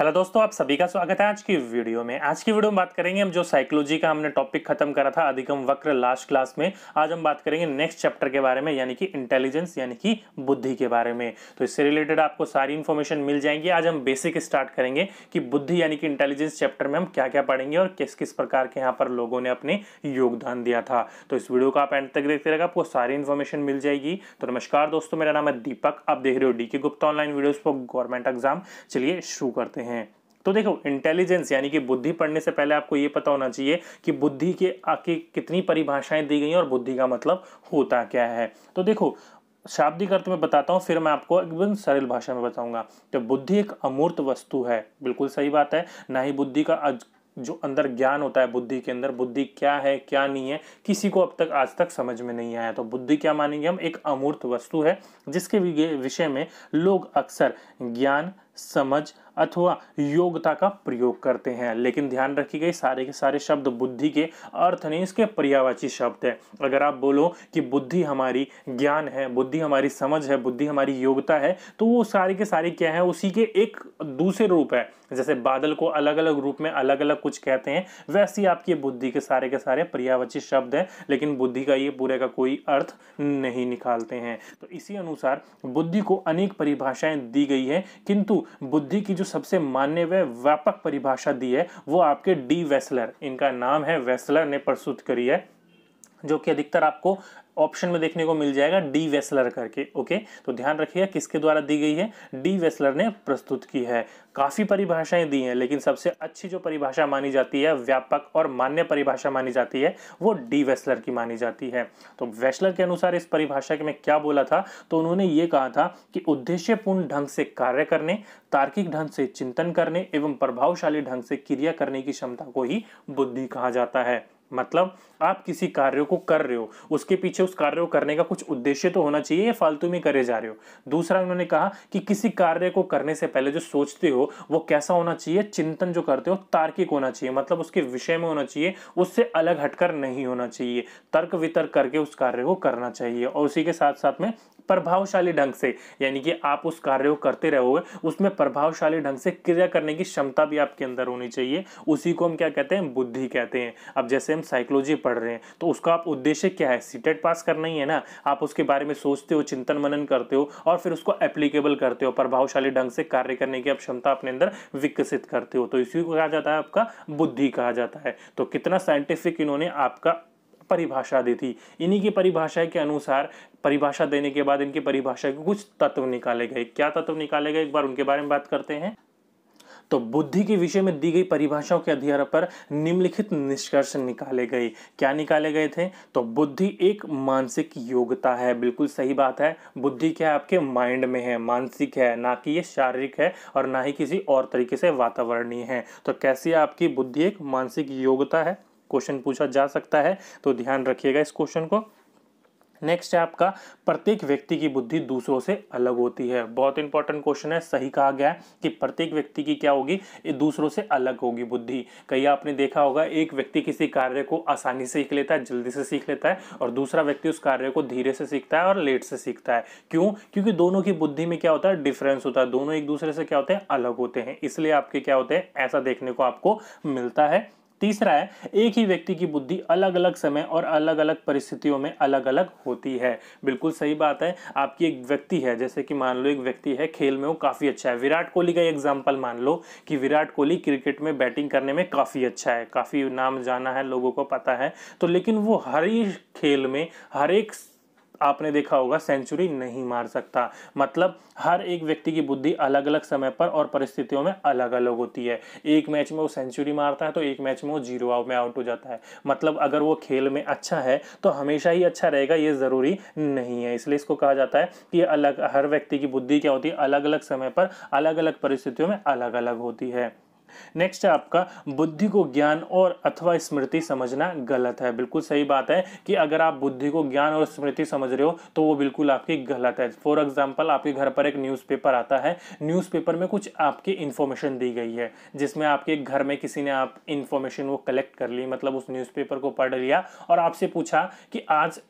Hello दोस्तों आप सभी का स्वागत है आज की वीडियो में आज की वीडियो में बात करेंगे हम जो साइकोलॉजी का हमने टॉपिक खत्म करा था अधिकम वक्र लास्ट क्लास में आज हम बात करेंगे नेक्स्ट चैप्टर के बारे में यानी कि इंटेलिजेंस यानी कि बुद्धि के बारे में तो इससे रिलेटेड आपको सारी इन्फॉर्मेशन मिल जाएंगी आज हम बेसिक स्टार्ट करेंगे कि बुद्धि यानी कि इंटेलिजेंस चैप्टर में हम क्या क्या पढ़ेंगे और किस किस प्रकार के यहाँ पर लोगों ने अपने योगदान दिया था तो इस वीडियो को आप एंड तक देखते रहेगा आपको सारी इन्फॉर्मेशन मिल जाएगी तो नमस्कार दोस्तों मेरा नाम है दीपक आप देख रहे हो D Gupta online videos for government exam चलिए शुरू करते हैं हैं तो देखो इंटेलिजेंस यानी कि बुद्धि पढ़ने से पहले आपको यह पता होना चाहिए कि बुद्धि के आके कितनी परिभाषाएं दी गई हैं और बुद्धि का मतलब होता क्या है तो देखो शाब्दिक अर्थ में बताता हूँ फिर मैं आपको एकदम सरल भाषा में बताऊंगा तो बुद्धि एक अमूर्त वस्तु है बिल्कुल सही बात है ना ही बुद्धि का अज... जो अंदर ज्ञान होता है बुद्धि के अंदर बुद्धि क्या है क्या नहीं है किसी को अब तक आज तक समझ में नहीं आया तो बुद्धि क्या मानेंगे हम एक अमूर्त वस्तु है जिसके विषय में लोग अक्सर ज्ञान समझ अथवा योग्यता का प्रयोग करते हैं लेकिन ध्यान रखी गई सारे के सारे शब्द बुद्धि के अर्थ नहीं इसके पर्यावाची शब्द है अगर आप बोलो कि बुद्धि हमारी ज्ञान है बुद्धि हमारी समझ है बुद्धि हमारी योग्यता है तो वो सारे के सारे क्या है उसी के एक दूसरे रूप है जैसे बादल को अलग अलग रूप में अलग अलग कुछ कहते हैं वैसे ही आपकी बुद्धि के सारे के सारे पर्यावाची शब्द हैं लेकिन बुद्धि का ये पूरे का कोई अर्थ नहीं निकालते हैं तो इसी अनुसार बुद्धि को अनेक परिभाषाएं दी गई है किंतु बुद्धि की जो सबसे मान्य व व्यापक परिभाषा दी है वो आपके डी वेस्लर इनका नाम है वेस्लर ने प्रस्तुत करी है जो कि अधिकतर आपको ऑप्शन में देखने को मिल जाएगा डी वेस्लर करके ओके तो ध्यान रखिएगा किसके द्वारा दी गई है डी वेस्लर ने प्रस्तुत की है काफ़ी परिभाषाएं दी हैं लेकिन सबसे अच्छी जो परिभाषा मानी जाती है व्यापक और मान्य परिभाषा मानी जाती है वो डी वेस्लर की मानी जाती है तो वेस्लर के अनुसार इस परिभाषा के में क्या बोला था तो उन्होंने ये कहा था कि उद्देश्यपूर्ण ढंग से कार्य करने तार्किक ढंग से चिंतन करने एवं प्रभावशाली ढंग से क्रिया करने की क्षमता को ही बुद्धि कहा जाता है मतलब आप किसी कार्य को कर रहे हो उसके पीछे उस कार्य को करने का कुछ उद्देश्य तो होना चाहिए फालतू में करे जा रहे हो दूसरा उन्होंने कहा कि किसी कार्य को करने से पहले जो सोचते हो वो कैसा होना चाहिए चिंतन जो करते हो तार्किक होना चाहिए मतलब उसके विषय में होना चाहिए उससे अलग हटकर नहीं होना चाहिए तर्क वितर्क करके उस कार्य को करना चाहिए और उसी के साथ साथ में प्रभावशाली ढंग से यानी कि आप उस कार्य को करते रहोगे उसमें प्रभावशाली ढंग से क्रिया करने की क्षमता भी आपके अंदर होनी चाहिए उसी को हम क्या कहते हैं बुद्धि कहते हैं अब जैसे हम साइकोलॉजी पढ़ रहे हैं तो उसका आप उद्देश्य क्या है सीटेट पास e करना ही है ना आप उसके बारे में सोचते हो चिंतन मनन करते हो और फिर उसको एप्लीकेबल करते हो प्रभावशाली ढंग से कार्य करने की आप क्षमता अपने अंदर विकसित करते हो तो इसी को कहा जाता है आपका बुद्धि कहा जाता है तो कितना साइंटिफिक इन्होंने आपका परिभाषा दी थी इन्हीं की परिभाषा के अनुसार परिभाषा देने के बाद इनकी परिभाषा के कुछ तत्व निकाले गए क्या तत्व निकाले गए एक बार उनके बारे में बात करते हैं तो बुद्धि के विषय में दी गई परिभाषाओं के आधार पर निम्नलिखित निष्कर्ष निकाले गए क्या निकाले गए थे तो बुद्धि एक मानसिक योग्यता है बिल्कुल सही बात है बुद्धि क्या आपके माइंड में है मानसिक है ना कि ये शारीरिक है और ना ही किसी और तरीके से वातावरणीय है तो कैसी आपकी बुद्धि एक मानसिक योग्यता है क्वेश्चन पूछा जा सकता है तो ध्यान रखिएगा इस क्वेश्चन को नेक्स्ट है आपका प्रत्येक व्यक्ति की बुद्धि दूसरों से अलग होती है बहुत इंपॉर्टेंट क्वेश्चन है सही कहा गया है कि प्रत्येक व्यक्ति की क्या होगी दूसरों से अलग होगी बुद्धि कहीं आपने देखा होगा एक व्यक्ति किसी कार्य को आसानी से सीख लेता है जल्दी से सीख लेता है और दूसरा व्यक्ति उस कार्य को धीरे से सीखता है और लेट से सीखता है क्यों क्योंकि दोनों की बुद्धि में क्या होता है डिफरेंस होता है दोनों एक दूसरे से क्या होते हैं अलग होते हैं इसलिए आपके क्या होते हैं ऐसा देखने को आपको मिलता है तीसरा है एक ही व्यक्ति की बुद्धि अलग अलग समय और अलग अलग परिस्थितियों में अलग अलग होती है बिल्कुल सही बात है आपकी एक व्यक्ति है जैसे कि मान लो एक व्यक्ति है खेल में वो काफ़ी अच्छा है विराट कोहली का एग्जाम्पल मान लो कि विराट कोहली क्रिकेट में बैटिंग करने में काफ़ी अच्छा है काफ़ी नाम जाना है लोगों को पता है तो लेकिन वो हर ही खेल में हर एक आपने देखा होगा सेंचुरी नहीं मार सकता मतलब हर एक व्यक्ति की बुद्धि अलग अलग समय पर और परिस्थितियों में अलग अलग होती है एक मैच में वो सेंचुरी मारता है तो एक मैच में वो जीरो आउट में आउट हो जाता है मतलब अगर वो खेल में अच्छा है तो हमेशा ही अच्छा रहेगा ये ज़रूरी नहीं है इसलिए इसको कहा जाता है कि अलग हर व्यक्ति की बुद्धि क्या होती है अलग अलग समय पर अलग अलग परिस्थितियों में अलग अलग होती है नेक्स्ट है आपका बुद्धि को ज्ञान और अथवा स्मृति समझना गलत है बिल्कुल सही बात है कि अगर आप बुद्धि को ज्ञान और स्मृति समझ रहे हो तो वो बिल्कुल आपकी गलत है फॉर एग्जाम्पल आपके घर पर एक न्यूज़पेपर आता है न्यूज़पेपर में कुछ आपकी इन्फॉर्मेशन दी गई है जिसमें आपके घर में किसी ने आप इन्फॉर्मेशन वो कलेक्ट कर ली मतलब उस न्यूज़ को पढ़ लिया और आपसे पूछा कि आज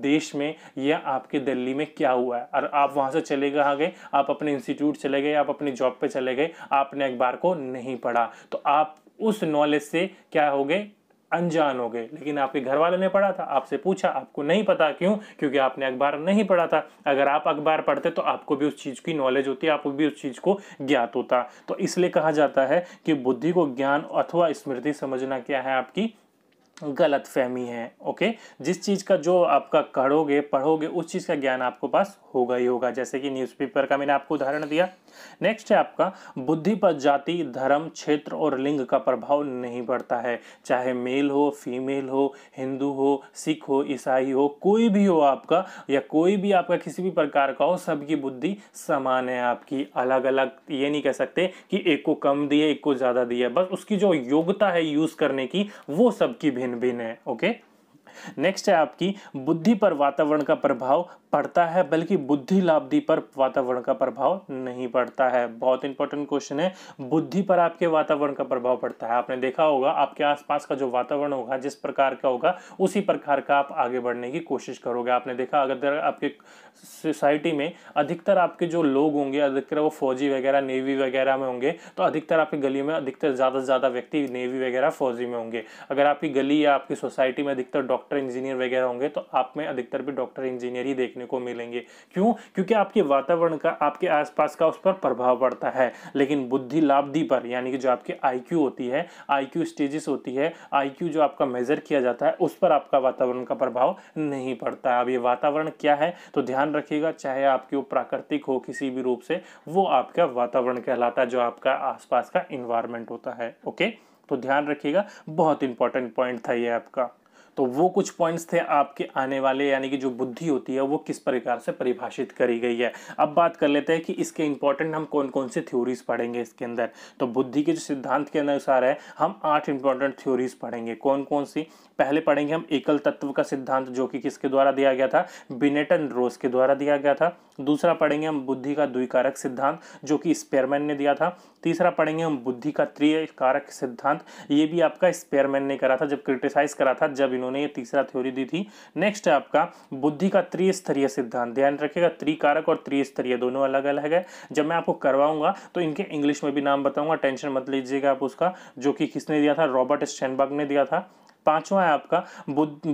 देश में या आपके दिल्ली में क्या हुआ है और आप वहाँ से चले गए गए आप अपने इंस्टीट्यूट चले गए आप अपनी जॉब पे चले गए आपने अखबार को नहीं पढ़ा तो आप उस नॉलेज से क्या हो गए अनजान हो गए लेकिन आपके घर वाले ने पढ़ा था आपसे पूछा आपको नहीं पता क्यों क्योंकि आपने अखबार नहीं पढ़ा था अगर आप अखबार पढ़ते तो आपको भी उस चीज़ की नॉलेज होती आपको भी उस चीज़ को ज्ञात होता तो इसलिए कहा जाता है कि बुद्धि को ज्ञान अथवा स्मृति समझना क्या है आपकी गलत फहमी है ओके जिस चीज़ का जो आपका करोगे पढ़ोगे उस चीज़ का ज्ञान आपको पास होगा ही होगा जैसे कि न्यूज़पेपर का मैंने आपको उदाहरण दिया नेक्स्ट है आपका बुद्धि पर जाति धर्म क्षेत्र और लिंग का प्रभाव नहीं पड़ता है चाहे मेल हो फीमेल हो हिंदू हो सिख हो ईसाई हो कोई भी हो आपका या कोई भी आपका किसी भी प्रकार का हो सबकी बुद्धि समान है आपकी अलग अलग ये नहीं कह सकते कि एक को कम दिए एक को ज़्यादा दिए बस उसकी जो योग्यता है यूज़ करने की वो सबकी भिन्न been okay नेक्स्ट है आपकी बुद्धि पर वातावरण का प्रभाव पड़ता है बल्कि बुद्धि लाभदी पर वातावरण का प्रभाव नहीं पड़ता है बहुत इंपॉर्टेंट क्वेश्चन है बुद्धि पर आपके वातावरण का प्रभाव पड़ता है आपने देखा होगा आपके आसपास का जो वातावरण होगा जिस प्रकार का होगा उसी प्रकार का आप आगे बढ़ने की कोशिश करोगे आपने देखा अगर आपके सोसाइटी में अधिकतर आपके जो लोग होंगे अधिकतर वो फौजी वगैरह नेवी वगैरह में होंगे तो अधिकतर आपकी गली में अधिकतर ज़्यादा से ज़्यादा व्यक्ति नेवी वगैरह फौजी में होंगे अगर आपकी गली या आपकी सोसाइटी में अधिकतर डॉक्टर डॉक्टर इंजीनियर वगैरह होंगे तो आप में अधिकतर भी डॉक्टर इंजीनियर ही देखने को मिलेंगे क्यों क्योंकि आपके वातावरण का आपके आसपास का उस पर प्रभाव पड़ता है लेकिन बुद्धि लाभदी पर यानी कि जो आपकी आईक्यू होती है आईक्यू स्टेजेस होती है आईक्यू जो आपका मेजर किया जाता है उस पर आपका वातावरण का प्रभाव नहीं पड़ता अब ये वातावरण क्या है तो ध्यान रखिएगा चाहे आपके वो प्राकृतिक हो किसी भी रूप से वो आपका वातावरण कहलाता है जो आपका आसपास का इन्वायरमेंट होता है ओके तो ध्यान रखिएगा बहुत इंपॉर्टेंट पॉइंट था ये आपका तो वो कुछ पॉइंट्स थे आपके आने वाले यानी कि जो बुद्धि होती है वो किस प्रकार से परिभाषित करी गई है अब बात कर लेते हैं कि इसके इंपॉर्टेंट हम कौन कौन सी थ्योरीज पढ़ेंगे इसके अंदर तो बुद्धि के जो सिद्धांत के अनुसार है हम आठ इंपॉर्टेंट थ्योरीज पढ़ेंगे कौन कौन सी पहले पढ़ेंगे हम एकल तत्व का सिद्धांत जो कि किसके द्वारा दिया गया था बिनेटन रोस के द्वारा दिया गया था दूसरा पढ़ेंगे हम बुद्धि का द्विकारक सिद्धांत जो कि स्पेयरमैन ने दिया था तीसरा पढ़ेंगे हम बुद्धि का त्रिकारक सिद्धांत ये भी आपका स्पेयरमैन ने करा था जब क्रिटिसाइज करा था जब इन्होंने ये तीसरा थ्योरी दी थी नेक्स्ट है आपका बुद्धि का त्रिस्तरीय सिद्धांत ध्यान रखिएगा त्रिकारक और त्रिस्तरीय दोनों अलग अलग है जब मैं आपको करवाऊंगा तो इनके इंग्लिश में भी नाम बताऊंगा टेंशन मत लीजिएगा आप उसका जो कि किसने दिया था रॉबर्ट स्टैनबर्ग ने दिया था पांचवा है आपका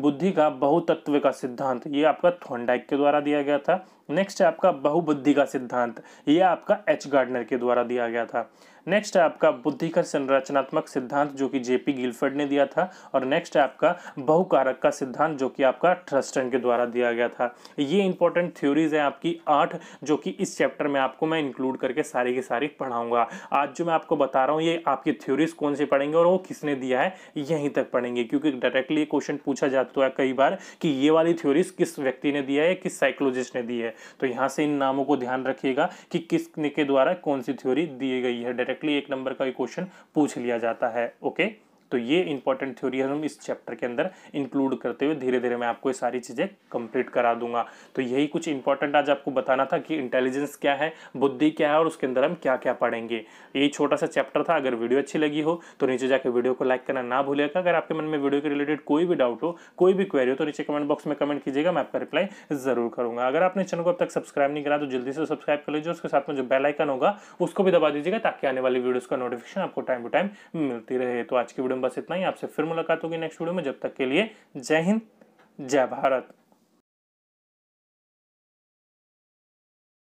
बुद्धि का बहुतत्व का सिद्धांत ये आपका थोंडाइक के द्वारा दिया गया था नेक्स्ट है आपका बहुबुद्धि का सिद्धांत ये आपका एच गार्डनर के द्वारा दिया गया था नेक्स्ट है आपका बुद्धि का संरचनात्मक सिद्धांत जो कि जेपी गिलफर्ड ने दिया था और नेक्स्ट है आपका बहुकारक का सिद्धांत जो कि आपका ट्रस्टन के द्वारा दिया गया था ये इंपॉर्टेंट थ्योरीज हैं आपकी आठ जो कि इस चैप्टर में आपको मैं इंक्लूड करके सारी की सारी पढ़ाऊंगा आज जो मैं आपको बता रहा हूँ ये आपकी थ्योरीज कौन सी पढ़ेंगे और वो किसने दिया है यहीं तक पढ़ेंगे क्योंकि डायरेक्टली क्वेश्चन पूछा जाता तो है कई बार कि ये वाली थ्योरीज किस व्यक्ति ने दिया है किस साइकोलॉजिस्ट ने दी है तो यहाँ से इन नामों को ध्यान रखिएगा कि किसने के द्वारा कौन सी थ्योरी दी गई है डायरेक्ट डायरेक्टली एक नंबर का क्वेश्चन पूछ लिया जाता है ओके okay? तो ये इंपॉर्टेंट थ्योरी हम इस चैप्टर के अंदर इंक्लूड करते हुए धीरे धीरे मैं आपको ये सारी चीज़ें कंप्लीट करा दूंगा तो यही कुछ इंपॉर्टेंट आज आपको बताना था कि इंटेलिजेंस क्या है बुद्धि क्या है और उसके अंदर हम क्या क्या पढ़ेंगे ये छोटा सा चैप्टर था अगर वीडियो अच्छी लगी हो तो नीचे जाकर वीडियो को लाइक करना ना भूलेगा अगर आपके मन में वीडियो के रिलेटेड कोई भी डाउट हो कोई भी क्वेरी हो तो नीचे कमेंट बॉक्स में कमेंट कीजिएगा मैं आपका रिप्लाई जरूर करूंगा अगर आपने चैनल को अब तक सब्सक्राइब नहीं करा तो जल्दी से सब्सक्राइब कर लीजिए उसके साथ में जो बेल आइकन होगा उसको भी दबा दीजिएगा ताकि आने वाली वीडियो का नोटिफिकेशन आपको टाइम टू टाइम मिलती रहे तो आज की वीडियो में बस इतना ही आपसे फिर मुलाकात होगी नेक्स्ट वीडियो में जब तक के लिए जय हिंद जय भारत